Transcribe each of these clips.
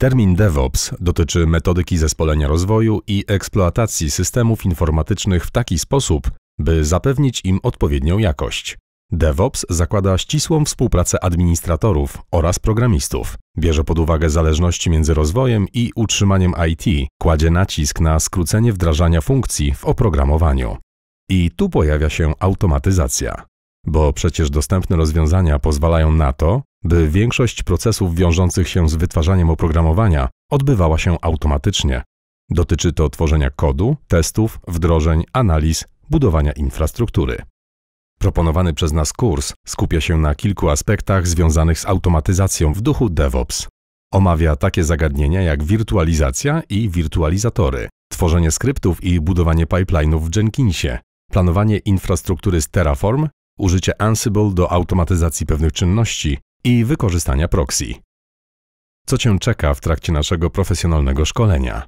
Termin DevOps dotyczy metodyki zespolenia rozwoju i eksploatacji systemów informatycznych w taki sposób, by zapewnić im odpowiednią jakość. DevOps zakłada ścisłą współpracę administratorów oraz programistów, bierze pod uwagę zależności między rozwojem i utrzymaniem IT, kładzie nacisk na skrócenie wdrażania funkcji w oprogramowaniu. I tu pojawia się automatyzacja. Bo przecież dostępne rozwiązania pozwalają na to, by większość procesów wiążących się z wytwarzaniem oprogramowania odbywała się automatycznie. Dotyczy to tworzenia kodu, testów, wdrożeń, analiz, budowania infrastruktury. Proponowany przez nas kurs skupia się na kilku aspektach związanych z automatyzacją w duchu DevOps. Omawia takie zagadnienia jak wirtualizacja i wirtualizatory, tworzenie skryptów i budowanie pipeline'ów w Jenkinsie, planowanie infrastruktury z Terraform, użycie Ansible do automatyzacji pewnych czynności i wykorzystania proxy. Co Cię czeka w trakcie naszego profesjonalnego szkolenia?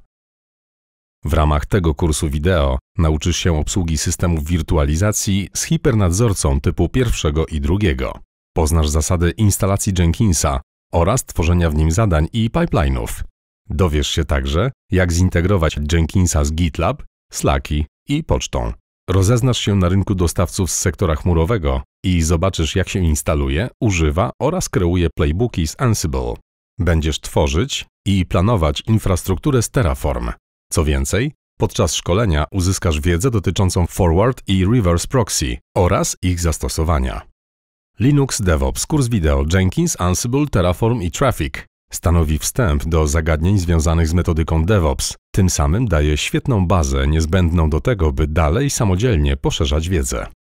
W ramach tego kursu wideo nauczysz się obsługi systemów wirtualizacji z hipernadzorcą typu pierwszego i drugiego. Poznasz zasady instalacji Jenkinsa oraz tworzenia w nim zadań i pipeline'ów. Dowiesz się także, jak zintegrować Jenkinsa z GitLab, Slacki i pocztą. Rozeznasz się na rynku dostawców z sektora chmurowego i zobaczysz, jak się instaluje, używa oraz kreuje playbooki z Ansible. Będziesz tworzyć i planować infrastrukturę z Terraform. Co więcej, podczas szkolenia uzyskasz wiedzę dotyczącą forward i reverse proxy oraz ich zastosowania. Linux DevOps, kurs wideo Jenkins, Ansible, Terraform i Traffic Stanowi wstęp do zagadnień związanych z metodyką DevOps. Tym samym daje świetną bazę niezbędną do tego, by dalej samodzielnie poszerzać wiedzę.